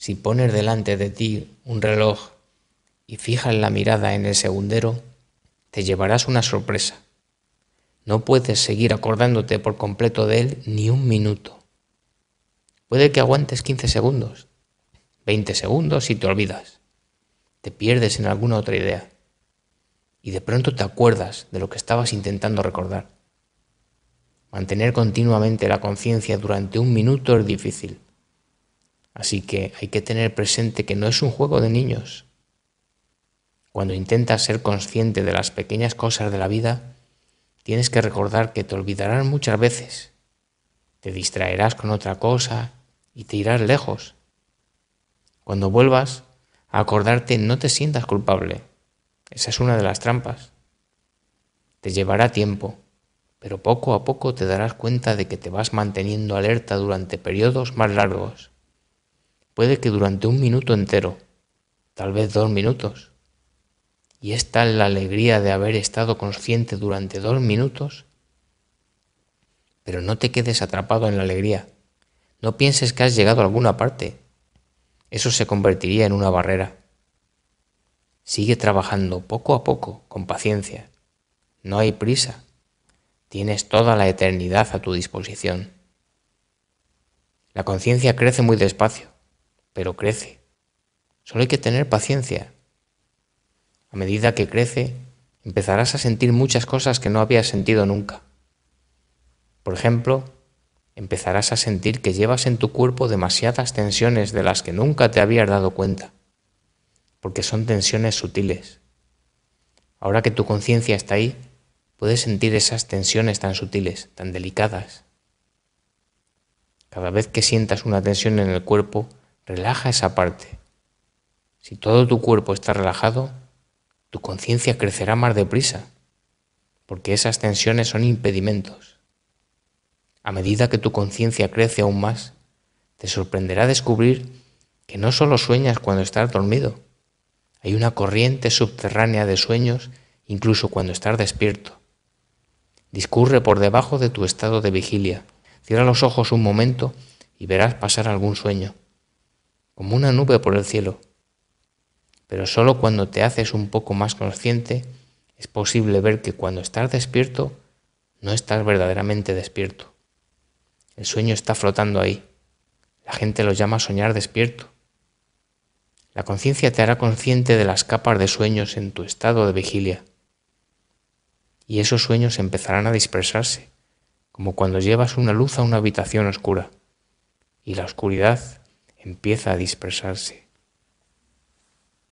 Si pones delante de ti un reloj y fijas la mirada en el segundero, te llevarás una sorpresa. No puedes seguir acordándote por completo de él ni un minuto. Puede que aguantes 15 segundos, 20 segundos y te olvidas. Te pierdes en alguna otra idea. Y de pronto te acuerdas de lo que estabas intentando recordar. Mantener continuamente la conciencia durante un minuto es difícil Así que hay que tener presente que no es un juego de niños. Cuando intentas ser consciente de las pequeñas cosas de la vida, tienes que recordar que te olvidarán muchas veces. Te distraerás con otra cosa y te irás lejos. Cuando vuelvas a acordarte, no te sientas culpable. Esa es una de las trampas. Te llevará tiempo, pero poco a poco te darás cuenta de que te vas manteniendo alerta durante periodos más largos puede que durante un minuto entero, tal vez dos minutos. Y es tal la alegría de haber estado consciente durante dos minutos. Pero no te quedes atrapado en la alegría. No pienses que has llegado a alguna parte. Eso se convertiría en una barrera. Sigue trabajando poco a poco, con paciencia. No hay prisa. Tienes toda la eternidad a tu disposición. La conciencia crece muy despacio pero crece. Solo hay que tener paciencia. A medida que crece, empezarás a sentir muchas cosas que no habías sentido nunca. Por ejemplo, empezarás a sentir que llevas en tu cuerpo demasiadas tensiones de las que nunca te habías dado cuenta, porque son tensiones sutiles. Ahora que tu conciencia está ahí, puedes sentir esas tensiones tan sutiles, tan delicadas. Cada vez que sientas una tensión en el cuerpo, Relaja esa parte. Si todo tu cuerpo está relajado, tu conciencia crecerá más deprisa, porque esas tensiones son impedimentos. A medida que tu conciencia crece aún más, te sorprenderá descubrir que no solo sueñas cuando estás dormido, hay una corriente subterránea de sueños incluso cuando estás despierto. Discurre por debajo de tu estado de vigilia, cierra los ojos un momento y verás pasar algún sueño como una nube por el cielo. Pero solo cuando te haces un poco más consciente es posible ver que cuando estás despierto no estás verdaderamente despierto. El sueño está flotando ahí. La gente lo llama soñar despierto. La conciencia te hará consciente de las capas de sueños en tu estado de vigilia. Y esos sueños empezarán a dispersarse, como cuando llevas una luz a una habitación oscura, y la oscuridad empieza a dispersarse.